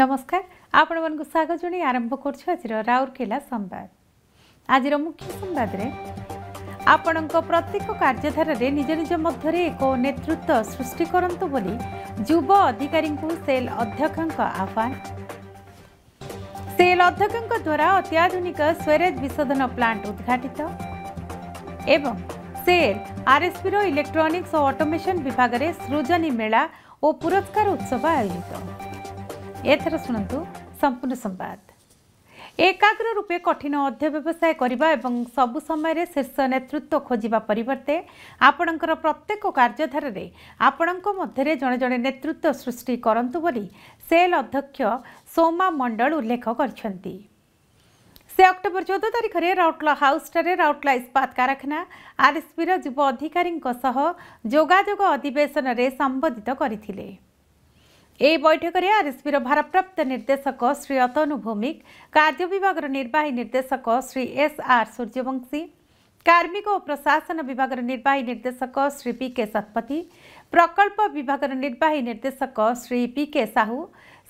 ନମସ୍କାର ଆପଣମାନଙ୍କୁ ସ୍ୱାଗତ ଜଣାଇ ଆରମ୍ଭ କରୁଛୁ ଆଜିର ରାଉରକେଲା ସମ୍ବାଦ ଆଜିର ମୁଖ୍ୟ ସମ୍ବାଦରେ ଆପଣଙ୍କ ପ୍ରତ୍ୟେକ କାର୍ଯ୍ୟଧାରାରେ ନିଜ ନିଜ ମଧ୍ୟରେ ଏକ ନେତୃତ୍ୱ ସୃଷ୍ଟି କରନ୍ତୁ ବୋଲି ଯୁବ ଅଧିକାରୀଙ୍କୁ ସେଲ୍ ଅଧ୍ୟକ୍ଷଙ୍କ ଆହ୍ୱାନ ସେଲ୍ ଅଧ୍ୟକ୍ଷଙ୍କ ଦ୍ୱାରା ଅତ୍ୟାଧୁନିକ ସ୍ୱେରେଜ୍ ବିଶୋଧନ ପ୍ଲାଣ୍ଟ ଉଦ୍ଘାଟିତ ଏବଂ ସେଲ୍ ଆର୍ଏସ୍ପିର ଇଲେକ୍ଟ୍ରୋନିକ୍ସ ଓ ଅଟୋମେସନ୍ ବିଭାଗରେ ସୃଜନୀ ମେଳା ଓ ପୁରସ୍କାର ଉତ୍ସବ ଆୟୋଜିତ ଏଥର ଶୁଣନ୍ତୁ ସମ୍ପୂର୍ଣ୍ଣ ସମ୍ବାଦ ଏକାଗ୍ର ରୂପେ କଠିନ ଅଧ୍ୟ ବ୍ୟବସାୟ କରିବା ଏବଂ ସବୁ ସମୟରେ ଶୀର୍ଷ ନେତୃତ୍ୱ ଖୋଜିବା ପରିବର୍ତ୍ତେ ଆପଣଙ୍କର ପ୍ରତ୍ୟେକ କାର୍ଯ୍ୟଧାରାରେ ଆପଣଙ୍କ ମଧ୍ୟରେ ଜଣେ ଜଣେ ନେତୃତ୍ୱ ସୃଷ୍ଟି କରନ୍ତୁ ବୋଲି ସେଲ୍ ଅଧ୍ୟକ୍ଷ ସୋମା ମଣ୍ଡଳ ଉଲ୍ଲେଖ କରିଛନ୍ତି ସେ ଅକ୍ଟୋବର ଚଉଦ ତାରିଖରେ ରାଉଟଲା ହାଉସ୍ଠାରେ ରାଉଟଲା ଇସ୍ପାତ କାରଖାନା ଆର୍ଏସ୍ପିର ଯୁବ ଅଧିକାରୀଙ୍କ ସହ ଯୋଗାଯୋଗ ଅଧିବେଶନରେ ସମ୍ବୋଧିତ କରିଥିଲେ यह बैठक में आरएसपी भारप्राप्त निर्देशक श्री अतनु भौमिक कार्य विभाग निर्वाही निर्देशक श्री एस आर सूर्यवंशी कार्मिक और प्रशासन विभाग निर्वाही निर्देशक श्री पीके शतपथी प्रकल्प विभाग निर्वाही निर्देशक श्री पी के साहू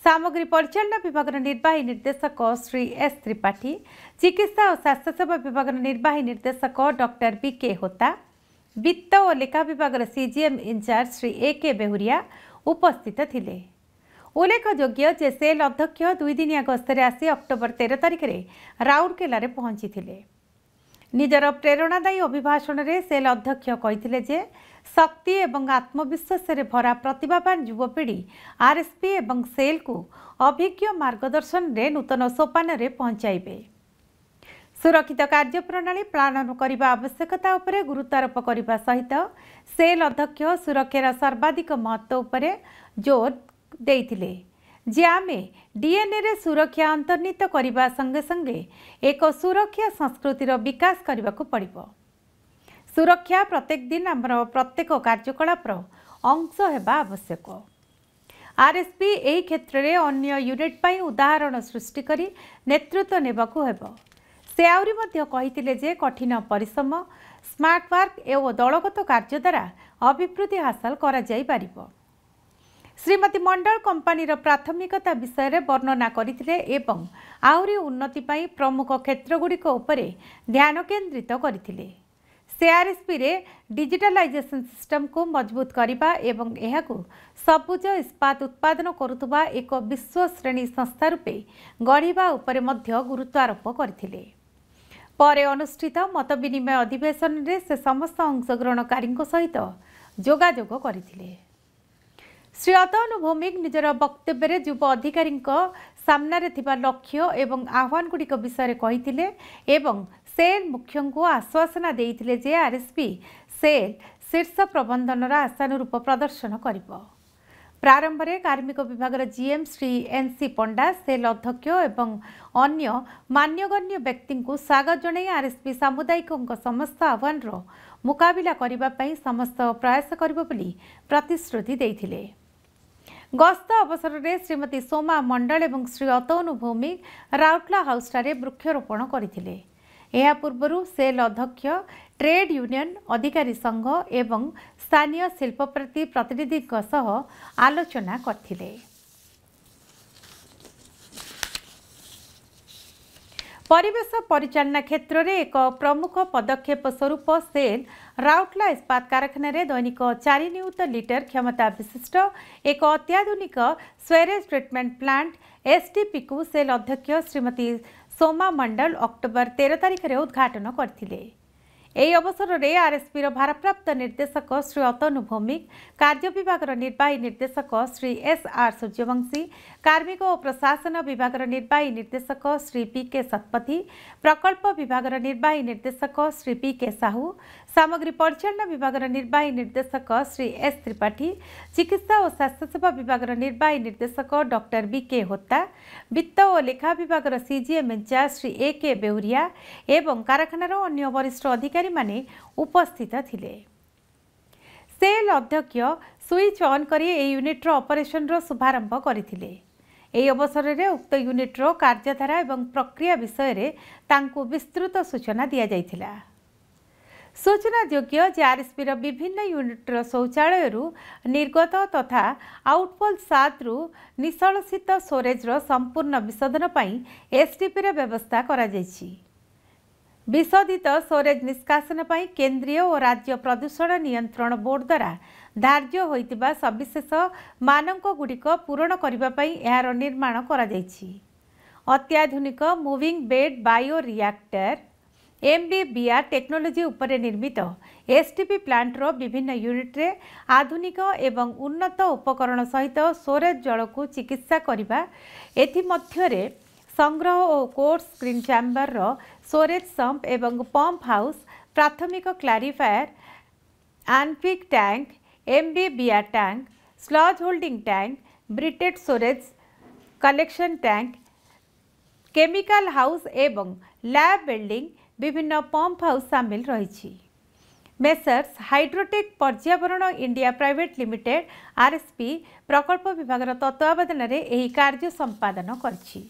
सामग्री परिचा विभाग निर्वाही निर्देशक श्री एस त्रिपाठी चिकित्सा और स्वास्थ्य सेवा विभाग निर्वाही निर्देशक डक्टर पी होता वित्त और लेखा विभाग सीजीएम इनचार्ज श्री ए के उपस्थित थी ଉଲ୍ଲେଖଯୋଗ୍ୟ ଯେ ସେଲ୍ ଅଧ୍ୟକ୍ଷ ଦୁଇଦିନିଆ ଗସ୍ତରେ ଆସି ଅକ୍ଟୋବର ତେର ତାରିଖରେ ରାଉରକେଲାରେ ପହଞ୍ଚିଥିଲେ ନିଜର ପ୍ରେରଣାଦାୟୀ ଅଭିଭାଷଣରେ ସେଲ୍ ଅଧ୍ୟକ୍ଷ କହିଥିଲେ ଯେ ଶକ୍ତି ଏବଂ ଆତ୍ମବିଶ୍ୱାସରେ ଭରା ପ୍ରତିଭାବାନ ଯୁବପିଢ଼ି ଆର୍ଏସ୍ପି ଏବଂ ସେଲ୍କୁ ଅଭିଜ୍ଞ ମାର୍ଗଦର୍ଶନରେ ନୂତନ ସୋପାନରେ ପହଞ୍ଚାଇବେ ସୁରକ୍ଷିତ କାର୍ଯ୍ୟପ୍ରଣାଳୀ ପ୍ରାଣନ କରିବା ଆବଶ୍ୟକତା ଉପରେ ଗୁରୁତ୍ୱାରୋପ କରିବା ସହିତ ସେଲ୍ ଅଧ୍ୟକ୍ଷ ସୁରକ୍ଷାର ସର୍ବାଧିକ ମହତ୍ତ୍ୱ ଉପରେ ଜୋର୍ ଦେଇଥିଲେ ଯେ ଆମେ ଡିଏନ୍ଏରେ ସୁରକ୍ଷା ଅନ୍ତର୍ନିତ କରିବା ସଙ୍ଗେ ସଙ୍ଗେ ଏକ ସୁରକ୍ଷା ସଂସ୍କୃତିର ବିକାଶ କରିବାକୁ ପଡ଼ିବ ସୁରକ୍ଷା ପ୍ରତ୍ୟେକ ଦିନ ଆମର ପ୍ରତ୍ୟେକ କାର୍ଯ୍ୟକଳାପର ଅଂଶ ହେବା ଆବଶ୍ୟକ ଆର୍ଏସ୍ପି ଏହି କ୍ଷେତ୍ରରେ ଅନ୍ୟ ୟୁନିଟ୍ ପାଇଁ ଉଦାହରଣ ସୃଷ୍ଟି କରି ନେତୃତ୍ୱ ନେବାକୁ ହେବ ସେ ଆହୁରି ମଧ୍ୟ କହିଥିଲେ ଯେ କଠିନ ପରିଶ୍ରମ ସ୍ମାର୍ଟ ୱାର୍କ ଓ ଦଳଗତ କାର୍ଯ୍ୟ ଦ୍ୱାରା ଅଭିବୃଦ୍ଧି ହାସଲ କରାଯାଇପାରିବ ଶ୍ରୀମତୀ ମଣ୍ଡଳ କମ୍ପାନୀର ପ୍ରାଥମିକତା ବିଷୟରେ ବର୍ଣ୍ଣନା କରିଥିଲେ ଏବଂ ଆହୁରି ଉନ୍ନତି ପାଇଁ ପ୍ରମୁଖ କ୍ଷେତ୍ରଗୁଡ଼ିକ ଉପରେ ଧ୍ୟାନ କେନ୍ଦ୍ରିତ କରିଥିଲେ ସେଆର୍ଏସ୍ପିରେ ଡିଜିଟାଲାଇଜେସନ୍ ସିଷ୍ଟମକୁ ମଜବୁତ କରିବା ଏବଂ ଏହାକୁ ସବୁଜ ଇସ୍ପାତ ଉତ୍ପାଦନ କରୁଥିବା ଏକ ବିଶ୍ୱଶ୍ରେଣୀ ସଂସ୍ଥା ରୂପେ ଗଢ଼ିବା ଉପରେ ମଧ୍ୟ ଗୁରୁତ୍ୱାରୋପ କରିଥିଲେ ପରେ ଅନୁଷ୍ଠିତ ମତ ବିନିମୟ ଅଧିବେଶନରେ ସେ ସମସ୍ତ ଅଂଶଗ୍ରହଣକାରୀଙ୍କ ସହିତ ଯୋଗାଯୋଗ କରିଥିଲେ ଶ୍ରୀଅତନୁଭୌମିକ ନିଜର ବକ୍ତବ୍ୟରେ ଯୁବ ଅଧିକାରୀଙ୍କ ସାମ୍ନାରେ ଥିବା ଲକ୍ଷ୍ୟ ଏବଂ ଆହ୍ୱାନଗୁଡ଼ିକ ବିଷୟରେ କହିଥିଲେ ଏବଂ ସେଲ୍ ମୁଖ୍ୟଙ୍କୁ ଆଶ୍ୱାସନା ଦେଇଥିଲେ ଯେ ଆର୍ଏସ୍ପି ସେଲ୍ ଶୀର୍ଷ ପ୍ରବନ୍ଧନର ଆଶାନୁରୂପ ପ୍ରଦର୍ଶନ କରିବ ପ୍ରାରମ୍ଭରେ କାର୍ମିକ ବିଭାଗର GM Shri N C Panda SAIL ଅଧ୍ୟକ୍ଷ ଏବଂ ଅନ୍ୟ ମାନ୍ୟଗଣ୍ୟ ବ୍ୟକ୍ତିଙ୍କୁ ସ୍ୱାଗତ ଜଣାଇ ଆର୍ଏସ୍ପି ସାମୁଦାୟିକଙ୍କ ସମସ୍ତ ଆହ୍ୱାନର ମୁକାବିଲା କରିବା ପାଇଁ ସମସ୍ତ ପ୍ରୟାସ କରିବ ବୋଲି ପ୍ରତିଶ୍ରୁତି ଦେଇଥିଲେ ଗସ୍ତ ଅବସରରେ ଶ୍ରୀମତୀ ସୋମା ମଣ୍ଡଳ ଏବଂ ଶ୍ରୀ ଅତୌନୁ ଭୌମି ରାଉଟଲା ହାଉସ୍ଠାରେ ବୃକ୍ଷରୋପଣ କରିଥିଲେ ଏହା ପୂର୍ବରୁ ସେଲ୍ ଅଧ୍ୟକ୍ଷ ଟ୍ରେଡ୍ ୟୁନିୟନ୍ ଅଧିକାରୀ ସଂଘ ଏବଂ ସ୍ଥାନୀୟ ଶିଳ୍ପପ୍ରତି ପ୍ରତିନିଧିଙ୍କ ସହ ଆଲୋଚନା କରିଥିଲେ ପରିବେଶ ପରିଚାଳନା କ୍ଷେତ୍ରରେ ଏକ ପ୍ରମୁଖ ପଦକ୍ଷେପ ସ୍ୱରୂପ ସେଲ୍ ରାଉରକେଲା ଇସ୍ପାତ କାରଖାନାରେ ଦୈନିକ ଚାରି ନିୟୁତ ଲିଟର କ୍ଷମତା ବିଶିଷ୍ଟ ଏକ ଅତ୍ୟାଧୁନିକ ସ୍ୱେରେଜ୍ ଟ୍ରିଟମେଣ୍ଟ ପ୍ଲାଣ୍ଟ ଏସ୍ଟିପିକୁ ସେଲ୍ ଅଧ୍ୟକ୍ଷ ଶ୍ରୀମତୀ ସୋମା ମଣ୍ଡଳ ଅକ୍ଟୋବର ତେର ତାରିଖରେ ଉଦ୍ଘାଟନ କରିଥିଲେ ଏହି ଅବସରରେ ଆର୍ଏସ୍ପିର ଭାରପ୍ରାପ୍ତ ନିର୍ଦ୍ଦେଶକ ଶ୍ରୀ ଅତନୁ ଭୌମିକ କାର୍ଯ୍ୟ ବିଭାଗର ନିର୍ବାହୀ ନିର୍ଦ୍ଦେଶକ ଶ୍ରୀ ଏସ୍ ଆର୍ ସୂର୍ଯ୍ୟବଂଶୀ କାର୍ମିକ ଓ ପ୍ରଶାସନ ବିଭାଗର ନିର୍ବାହୀ ନିର୍ଦ୍ଦେଶକ ଶ୍ରୀ ପି କେ ଶତପଥୀ ପ୍ରକଳ୍ପ ବିଭାଗର ନିର୍ବାହୀ ନିର୍ଦ୍ଦେଶକ ଶ୍ରୀ ପି କେ ସାହୁ ସାମଗ୍ରୀ ପରିଚାଳନା ବିଭାଗର ନିର୍ବାହୀ ନିର୍ଦ୍ଦେଶକ ଶ୍ରୀ ଏସ୍ ତ୍ରିପାଠୀ ଚିକିତ୍ସା ଓ ସ୍ୱାସ୍ଥ୍ୟସେବା ବିଭାଗର ନିର୍ବାହୀ ନିର୍ଦ୍ଦେଶକ ଡକ୍ଟର ବି କେ ହୋତା ବିତ୍ତ ଓ ଲେଖା ବିଭାଗର CGM in charge Shri A K Behuria ଏବଂ କାରଖାନାର ଅନ୍ୟ ବରିଷ୍ଠ ଅଧିକାରୀମାନେ ଉପସ୍ଥିତ ଥିଲେ ସେଲ୍ ଅଧ୍ୟକ୍ଷ ସୁଇଚ୍ ଅନ୍ କରି ଏହି ୟୁନିଟ୍ର ଅପରେସନର ଶୁଭାରମ୍ଭ କରିଥିଲେ ଏହି ଅବସରରେ ଉକ୍ତ ୟୁନିଟ୍ର କାର୍ଯ୍ୟଧାରା ଏବଂ ପ୍ରକ୍ରିୟା ବିଷୟରେ ତାଙ୍କୁ ବିସ୍ତୃତ ସୂଚନା ଦିଆଯାଇଥିଲା ସୂଚନାଯୋଗ୍ୟ ଯେ ଆର୍ଏସ୍ପିର ବିଭିନ୍ନ ୟୁନିଟ୍ର ଶୌଚାଳୟରୁ ନିର୍ଗତ ତଥା ଆଉଟ୍ପଲ୍ ସାତରୁ ନିଶଳସିତ ସୋରେଜ୍ର ସମ୍ପୂର୍ଣ୍ଣ ବିଶୋଧନ ପାଇଁ ଏସ୍ଡିପିର ବ୍ୟବସ୍ଥା କରାଯାଇଛି ବିଶୋଧିତ ସୋରେଜ୍ ନିଷ୍କାସନ ପାଇଁ କେନ୍ଦ୍ରୀୟ ଓ ରାଜ୍ୟ ପ୍ରଦୂଷଣ ନିୟନ୍ତ୍ରଣ ବୋର୍ଡ଼ ଦ୍ୱାରା ଧାର୍ଯ୍ୟ ହୋଇଥିବା ସବିଶେଷ ମାନଙ୍କଗୁଡ଼ିକ ପୂରଣ କରିବା ପାଇଁ ଏହାର ନିର୍ମାଣ କରାଯାଇଛି ଅତ୍ୟାଧୁନିକ moving bed bio reactor MBBR technology ଉପରେ ନିର୍ମିତ ଏସ୍ଟିପି ପ୍ଲାଣ୍ଟର ବିଭିନ୍ନ ୟୁନିଟ୍ରେ ଆଧୁନିକ ଏବଂ ଉନ୍ନତ ଉପକରଣ ସହିତ ସୋରେଜ ଜଳକୁ ଚିକିତ୍ସା କରିବା ଏଥିମଧ୍ୟରେ ସଂଗ୍ରହ ଓ କୋର୍ଟ ସ୍କ୍ରିନ୍ ଚାମ୍ବରର ସୋରେଜ ସମ୍ପ ଏବଂ ପମ୍ପ ହାଉସ୍ ପ୍ରାଥମିକ କ୍ଲାରିଫାୟାର ଆନପିକ୍ tank MBBR tank sludge holding tank treated ସୋରେଜ କଲେକ୍ସନ୍ ଟ୍ୟାଙ୍କ କେମିକାଲ ହାଉସ୍ ଏବଂ ଲ୍ୟାବ୍ ବିଲ୍ଡିଂ ବିଭିନ୍ନ ପମ୍ପ ହାଉସ୍ ସାମିଲ ରହିଛି messrs Hydrotech Paryavaran India Private Limited RSP ପ୍ରକଳ୍ପ ବିଭାଗର ତତ୍ତ୍ୱାବଧାନରେ ଏହି କାର୍ଯ୍ୟ ସମ୍ପାଦନ କରିଛି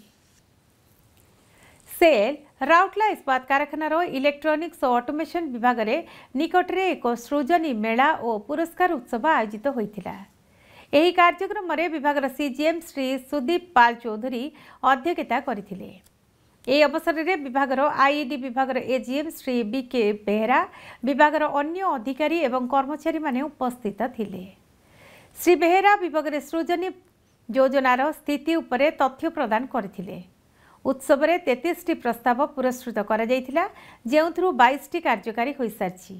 ସେଲ୍ ରାଉଟଲା ଇସ୍ପାତ କାରଖାନାର ଇଲେକ୍ଟ୍ରୋନିକ୍ସ ଓ ଅଟୋମେସନ୍ ବିଭାଗରେ ନିକଟରେ ଏକ ସୃଜନୀ ମେଳା ଓ ପୁରସ୍କାର ଉତ୍ସବ ଆୟୋଜିତ ହୋଇଥିଲା ଏହି କାର୍ଯ୍ୟକ୍ରମରେ ବିଭାଗର ସିଜିଏମ୍ ଶ୍ରୀ ସୁଦୀପ ପାଲ୍ ଚୌଧୁରୀ ଅଧ୍ୟକ୍ଷତା କରିଥିଲେ ଏହି ଅବସରରେ ବିଭାଗର ଆଇଇଡି ବିଭାଗର ଏଜିଏମ୍ ଶ୍ରୀ ବିକେ ବେହେରା ବିଭାଗର ଅନ୍ୟ ଅଧିକାରୀ ଏବଂ କର୍ମଚାରୀମାନେ ଉପସ୍ଥିତ ଥିଲେ ଶ୍ରୀ ବେହେରା ବିଭାଗରେ ସୃଜନୀ ଯୋଜନାର ସ୍ଥିତି ଉପରେ ତଥ୍ୟ ପ୍ରଦାନ କରିଥିଲେ ଉତ୍ସବରେ ତେତିଶଟି ପ୍ରସ୍ତାବ ପୁରସ୍କୃତ କରାଯାଇଥିଲା ଯେଉଁଥିରୁ ବାଇଶଟି କାର୍ଯ୍ୟକାରୀ ହୋଇସାରିଛି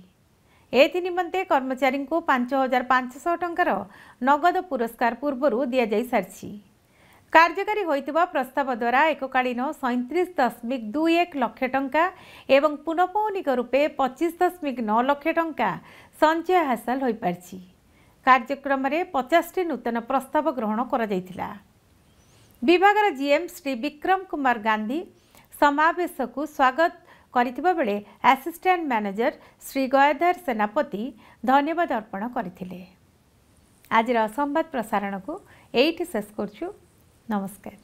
ଏଥି ନିମନ୍ତେ କର୍ମଚାରୀଙ୍କୁ ପାଞ୍ଚ ହଜାର ପାଞ୍ଚଶହ ଟଙ୍କାର ନଗଦ ପୁରସ୍କାର ପୂର୍ବରୁ ଦିଆଯାଇସାରିଛି କାର୍ଯ୍ୟକାରୀ ହୋଇଥିବା ପ୍ରସ୍ତାବ ଦ୍ୱାରା ଏକକାଳୀନ ସଇଁତିରିଶ ଦଶମିକ ଦୁଇ ଏକ ଲକ୍ଷ ଟଙ୍କା ଏବଂ ପୁନଃପୌନିକ ରୂପେ ପଚିଶ ଦଶମିକ ନଅ ଲକ୍ଷ ଟଙ୍କା ସଞ୍ଚୟ ହାସଲ ହୋଇପାରିଛି କାର୍ଯ୍ୟକ୍ରମରେ ପଚାଶଟି ନୂତନ ପ୍ରସ୍ତାବ ଗ୍ରହଣ କରାଯାଇଥିଲା ବିଭାଗର ଜିଏମ୍ ଶ୍ରୀ ବିକ୍ରମ କୁମାର ଗାନ୍ଧୀ ସମାବେଶକୁ ସ୍ୱାଗତ କରିଥିବା ବେଳେ ଆସିଷ୍ଟାଣ୍ଟ ମ୍ୟାନେଜର ଶ୍ରୀ ଗୟାଧର ସେନାପତି ଧନ୍ୟବାଦ ଅର୍ପଣ କରିଥିଲେ ଆଜିର ସମ୍ବାଦ ପ୍ରସାରଣକୁ ଏଇଠି ଶେଷ କରୁଛୁ Namaskar.